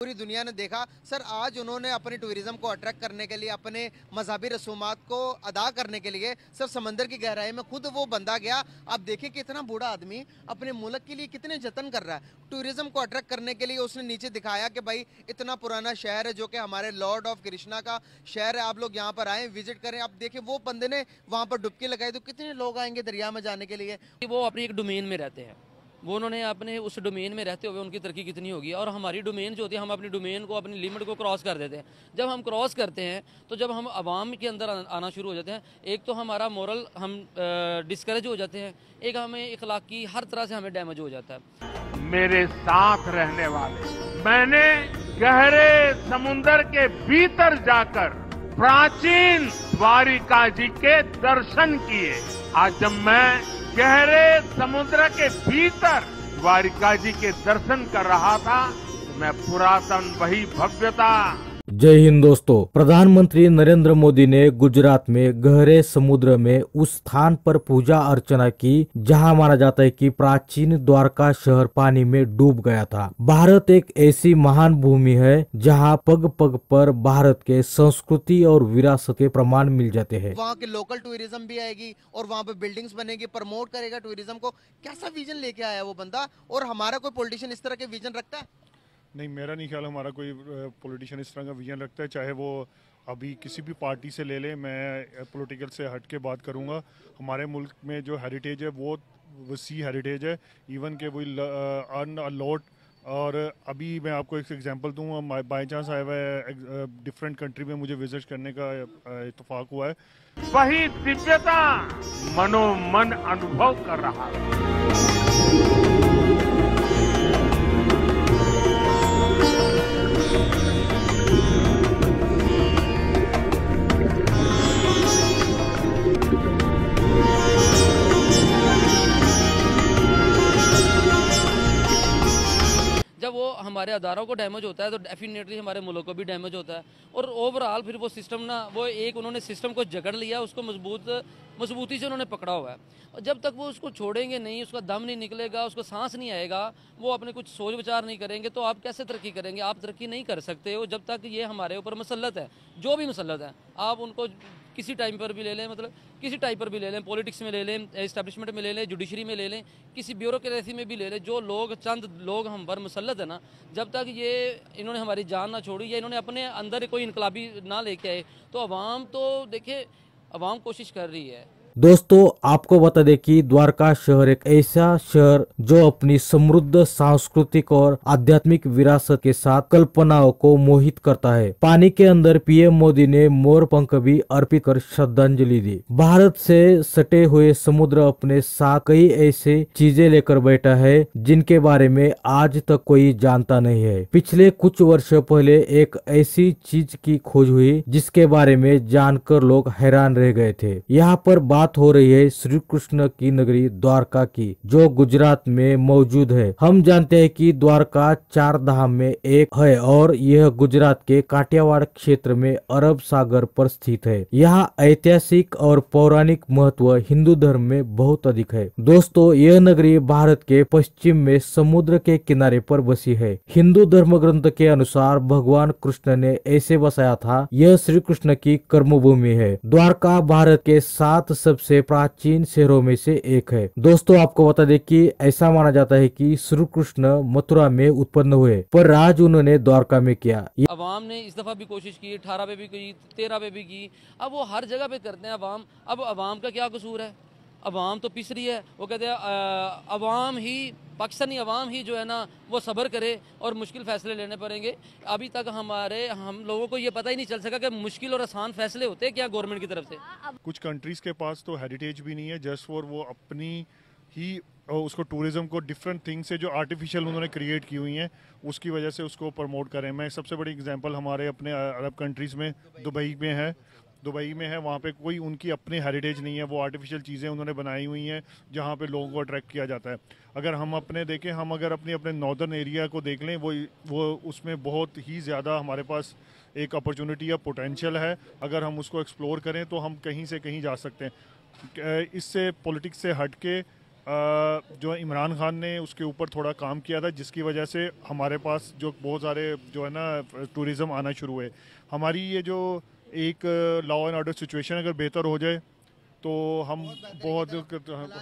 पूरी दुनिया ने देखा सर आज उन्होंने अपने टूरिज्म को अट्रैक्ट करने के लिए अपने मजहबी रसूमात को अदा करने के लिए सर समंदर की गहराई में खुद वो बंदा गया आप देखें कि इतना बूढ़ा आदमी अपने मुल्क के लिए कितने जतन कर रहा है टूरिज्म को अट्रैक्ट करने के लिए उसने नीचे दिखाया कि भाई इतना पुराना शहर है जो कि हमारे लॉर्ड ऑफ कृष्णा का शहर है आप लोग यहाँ पर आए विजिट करें आप देखें वो बंदे ने वहाँ पर डुबकी लगाई तो कितने लोग आएंगे दरिया में जाने के लिए वो अपनी एक डोमेन में रहते हैं वो उन्होंने अपने उस डोमेन में रहते हुए उनकी तरक्की कितनी होगी और हमारी डोमेन जो होती है हम अपनी डोमेन को अपनी लिमिट को क्रॉस कर देते हैं जब हम क्रॉस करते हैं तो जब हम आवाम के अंदर आना शुरू हो जाते हैं एक तो हमारा मॉरल हम डिस्करेज हो जाते हैं एक हमें इखलाकी हर तरह से हमें डैमेज हो जाता है मेरे साथ रहने वाले मैंने गहरे समुन्दर के भीतर जाकर प्राचीन द्वारिका जी के दर्शन किए आज जब मैं गहरे समुद्र के भीतर द्वारिका जी के दर्शन कर रहा था तो मैं पुरातन वही भव्यता जय हिंद दोस्तों प्रधानमंत्री नरेंद्र मोदी ने गुजरात में गहरे समुद्र में उस स्थान पर पूजा अर्चना की जहां माना जाता है कि प्राचीन द्वारका शहर पानी में डूब गया था भारत एक ऐसी महान भूमि है जहां पग पग पर भारत के संस्कृति और विरासत के प्रमाण मिल जाते हैं वहाँ के लोकल टूरिज्म भी आएगी और वहाँ पे बिल्डिंग्स बनेगी प्रमोट करेगा टूरिज्म को कैसा विजन लेके आया वो बंदा और हमारा कोई पॉलिटिशियन इस तरह के विजन रखता है नहीं मेरा नहीं ख्याल हमारा कोई पॉलिटिशियन इस तरह का विजन रखता है चाहे वो अभी किसी भी पार्टी से ले लें मैं पॉलिटिकल से हट के बात करूँगा हमारे मुल्क में जो हेरिटेज है वो वसी हेरिटेज है इवन के वही अन अलॉट और अभी मैं आपको एक एग्जांपल दूँ बाई चांस आया हुआ है डिफरेंट कंट्री में मुझे विजिट करने का इतफाक हुआ है वही दिव्यता मनोमन अनुभव कर रहा है हमारे अदारों को डैमेज होता है तो डेफिनेटली हमारे मुल्क को भी डैमेज होता है और ओवरऑल फिर वो सिस्टम ना वो एक उन्होंने सिस्टम को जकड़ लिया उसको मजबूत मजबूती से उन्होंने पकड़ा हुआ है और जब तक वो उसको छोड़ेंगे नहीं उसका दम नहीं निकलेगा उसको सांस नहीं आएगा वो अपने कुछ सोच विचार नहीं करेंगे तो आप कैसे तरक्की करेंगे आप तरक्की नहीं कर सकते हो जब तक ये हमारे ऊपर मसलत है जो भी मसलत है आप उनको किसी टाइम पर भी ले लें मतलब किसी टाइप पर भी ले लें पॉलिटिक्स में ले लें इस्टेब्लिशमेंट में ले लें जुडिशरी में ले लें किसी ब्यूरोक्रेसी में भी ले लें जो लोग चंद लोग हम पर मुसलत है ना जब तक ये इन्होंने हमारी जान ना छोड़ी या इन्होंने अपने अंदर कोई इनकलाबी ना लेके आए तो आवाम तो देखे आवाम कोशिश कर रही है दोस्तों आपको बता दें कि द्वारका शहर एक ऐसा शहर जो अपनी समृद्ध सांस्कृतिक और आध्यात्मिक विरासत के साथ कल्पनाओं को मोहित करता है पानी के अंदर पीएम मोदी ने मोर पंख भी अर्पित कर श्रद्धांजलि दी भारत से सटे हुए समुद्र अपने साथ कई ऐसे चीजें लेकर बैठा है जिनके बारे में आज तक कोई जानता नहीं है पिछले कुछ वर्ष पहले एक ऐसी चीज की खोज हुई जिसके बारे में जानकर लोग हैरान रह गए थे यहाँ पर बात बात हो रही है श्री कृष्ण की नगरी द्वारका की जो गुजरात में मौजूद है हम जानते हैं कि द्वारका चार धाम में एक है और यह गुजरात के काठियावाड़ क्षेत्र में अरब सागर पर स्थित है यहाँ ऐतिहासिक और पौराणिक महत्व हिंदू धर्म में बहुत अधिक है दोस्तों यह नगरी भारत के पश्चिम में समुद्र के किनारे पर बसी है हिंदू धर्म ग्रंथ के अनुसार भगवान कृष्ण ने ऐसे बसाया था यह श्री कृष्ण की भूमि है द्वारका भारत के सात सब सबसे प्राचीन शहरों में से एक है दोस्तों आपको बता दें कि ऐसा माना जाता है कि श्री कृष्ण मथुरा में उत्पन्न हुए पर राज उन्होंने द्वारका में किया अवाम ने इस दफा भी कोशिश की अठारह पे भी की तेरह पे भी की अब वो हर जगह पे करते हैं अवाम अब अवाम का क्या कसूर है अवाम तो पिस रही है वो कहते हैं अवाम ही पाकिस्तानी अवाम ही जो है ना वो सब्र करे और मुश्किल फैसले लेने पड़ेंगे अभी तक हमारे हम लोगों को ये पता ही नहीं चल सका कि मुश्किल और आसान फैसले होते हैं क्या गवर्नमेंट की तरफ से कुछ कंट्रीज़ के पास तो हेरिटेज भी नहीं है जस्ट फॉर वो अपनी ही उसको टूरिज्म को डिफरेंट थिंग से जो आर्टिफिशियल उन्होंने क्रिएट की हुई हैं उसकी वजह से उसको प्रमोट करें मैं सबसे बड़ी एग्जांपल हमारे अपने अरब कंट्रीज़ में दुबई में है दुबई में है वहाँ पे कोई उनकी अपनी हेरिटेज नहीं है वो आर्टिफिशियल चीज़ें उन्होंने बनाई हुई हैं जहाँ पे लोगों को अट्रैक्ट किया जाता है अगर हम अपने देखें हम अगर अपने अपने नॉर्दर्न एरिया को देख लें वो वो उसमें बहुत ही ज़्यादा हमारे पास एक अपॉर्चुनिटी या पोटेंशियल है अगर हम उसको एक्सप्लोर करें तो हम कहीं से कहीं जा सकते हैं इससे पॉलिटिक्स से हट के जो इमरान खान ने उसके ऊपर थोड़ा काम किया था जिसकी वजह से हमारे पास जो बहुत सारे जो है ना टूरिज़्म आना शुरू हुए हमारी ये जो एक लॉ एंड ऑर्डर सिचुएशन अगर बेहतर हो जाए तो हम बहुत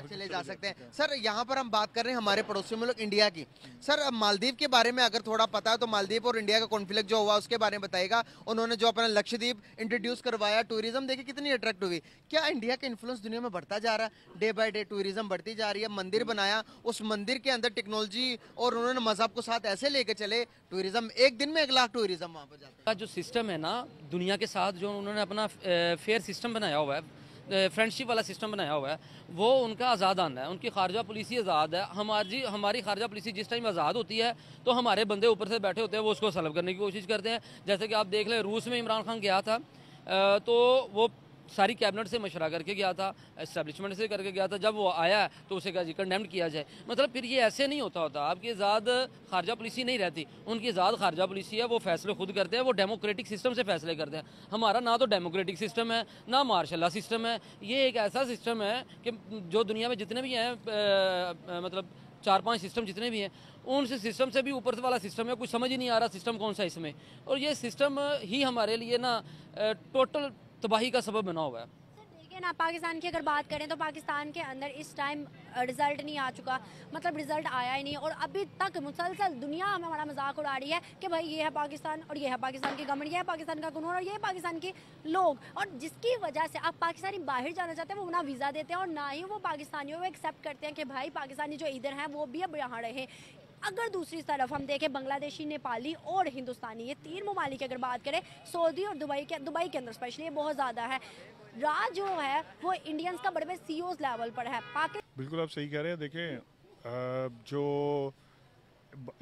चले जा सकते हैं सर यहाँ पर हम बात कर रहे हैं हमारे पड़ोसियों में लोग इंडिया की सर मालदीव के बारे में अगर थोड़ा पता है तो मालदीव और इंडिया का कॉन्फ्लिक्ट जो हुआ उसके बारे में बताएगा उन्होंने जो अपना लक्षद्वीप इंट्रोड्यूस करवाया टूरिज्म देखिए कितनी अट्रैक्ट हुई क्या इंडिया का इन्फ्लुएंस दुनिया में बढ़ता जा रहा है डे बाई डे टूरिज्म बढ़ती जा रही है मंदिर हम्म। बनाया उस मंदिर के अंदर टेक्नोलॉजी और उन्होंने मजहब को साथ ऐसे लेके चले टूरिज्म एक दिन में एक लाख टूरिज्म वहाँ पर जाता है जो सिस्टम है ना दुनिया के साथ जो उन्होंने अपना फेयर सिस्टम बनाया हुआ है फ्रेंडशिप वाला सिस्टम बनाया हुआ है वो उनका आज़ाद आना है उनकी खारजा पॉलिसी आज़ाद है हमारी हमारी खारजा पॉलिसी जिस टाइम आज़ाद होती है तो हमारे बंदे ऊपर से बैठे होते हैं वो उसको सलब करने की कोशिश करते हैं जैसे कि आप देख लें रूस में इमरान खान गया था तो वो सारी कैबिनेट से मशवरा करके गया था इस्टेबलिशमेंट से करके गया था जब वो आया तो उसे जी कंडेम्ड किया जाए मतलब फिर ये ऐसे नहीं होता होता आपकी आज़ाद खारजा पॉलिसी नहीं रहती उनकी आज़ाद खारजा पॉलिसी है वो फैसले खुद करते हैं वो डेमोक्रेटिक सिस्टम से फैसले करते हैं हमारा ना तो डेमोक्रेटिक सिस्टम है ना मार्शाला सिस्टम है ये एक ऐसा सिस्टम है कि जो दुनिया में जितने भी हैं मतलब चार पांच सिस्टम जितने भी हैं उन से सिस्टम से भी ऊपर वाला सिस्टम है कुछ समझ ही नहीं आ रहा सिस्टम कौन सा इसमें और ये सिस्टम ही हमारे लिए ना टोटल तबाही का सबब बना हुआ है ना पाकिस्तान की अगर बात करें तो पाकिस्तान के अंदर इस टाइम रिजल्ट नहीं आ चुका मतलब रिजल्ट आया ही नहीं और अभी तक मुसलसल दुनिया हमें हमारा मजाक उड़ा रही है कि भाई ये है पाकिस्तान और ये है पाकिस्तान की गवर्नमेंट ये है पाकिस्तान का कानून और ये है पाकिस्तान के लोग और जिसकी वजह से आप पाकिस्तानी बाहर जाना चाहते हैं वो ना वीज़ा देते हैं और ना ही वो पाकिस्तानियों को एक्सेप्ट करते हैं कि भाई पाकिस्तानी जो इधर हैं वो भी अब यहाँ रहे अगर दूसरी तरफ हम देखें बांग्लादेशी नेपाली और हिंदुस्तानी ये तीन ममालिक अगर बात करें सऊदी और दुबई के दुबई के अंदर स्पेशली बहुत ज़्यादा है राज जो है वो इंडियंस का बड़े सी लेवल पर है बिल्कुल आप सही कह रहे हैं देखें जो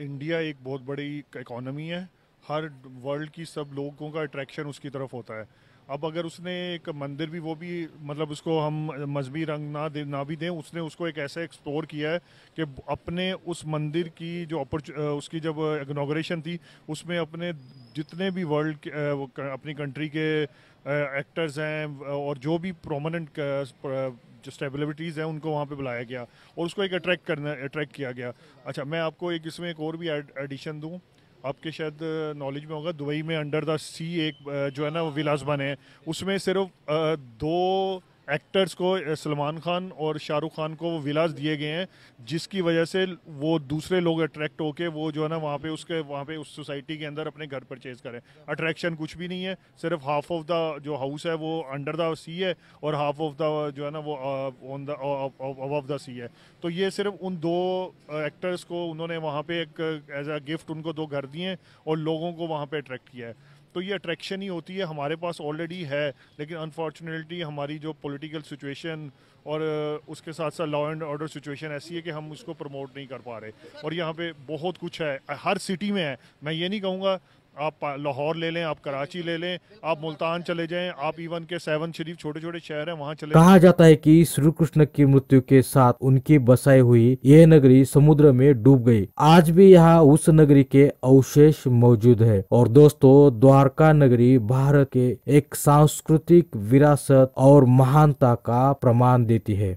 इंडिया एक बहुत बड़ी इकोनॉमी है हर वर्ल्ड की सब लोगों का अट्रैक्शन उसकी तरफ होता है अब अगर उसने एक मंदिर भी वो भी मतलब उसको हम मजहबी रंग ना दे ना भी दें उसने उसको एक ऐसा एक्सप्लोर किया है कि अपने उस मंदिर की जो उसकी जब इग्नोग्रेशन थी उसमें अपने जितने भी वर्ल्ड अपनी कंट्री के एक्टर्स हैं और जो भी प्रोमनेंट जो स्टेबिलिटीज़ हैं उनको वहाँ पे बुलाया गया और उसको एक अट्रैक्ट करना अट्रैक्ट किया गया अच्छा मैं आपको एक इसमें एक और भी एडिशन दूँ आपके शायद नॉलेज में होगा दुबई में अंडर द सी एक जो है ना वो विलास बने हैं उसमें सिर्फ दो एक्टर्स को सलमान खान और शाहरुख खान को वो विलास दिए गए हैं जिसकी वजह से वो दूसरे लोग अट्रैक्ट होके वो जो है ना वहाँ पे उसके वहाँ पे उस सोसाइटी के अंदर अपने घर परचेज करें अट्रैक्शन कुछ भी नहीं है सिर्फ हाफ ऑफ द जो हाउस है वो अंडर द सी है और हाफ ऑफ द जो है ना वो on the of the sea है तो ये सिर्फ उन दो एक्टर्स को उन्होंने वहाँ पे एक एज अ गिफ्ट उनको दो घर दिए और लोगों को वहाँ पर अट्रैक्ट किया है तो ये अट्रैक्शन ही होती है हमारे पास ऑलरेडी है लेकिन अनफॉर्चुनेटली हमारी जो पॉलिटिकल सिचुएशन और उसके साथ साथ लॉ एंड ऑर्डर सिचुएशन ऐसी है कि हम उसको प्रमोट नहीं कर पा रहे और यहाँ पे बहुत कुछ है हर सिटी में है मैं ये नहीं कहूँगा आप लाहौर ले लें आप कराची ले लें आप मुल्तान चले जाएं आप इवन के सेवन शरीफ छोटे छोटे शहर हैं वहाँ चले कहा जाता है कि श्री कृष्ण की मृत्यु के साथ उनकी बसाई हुई यह नगरी समुद्र में डूब गई आज भी यहाँ उस नगरी के अवशेष मौजूद है और दोस्तों द्वारका नगरी भारत के एक सांस्कृतिक विरासत और महानता का प्रमाण देती है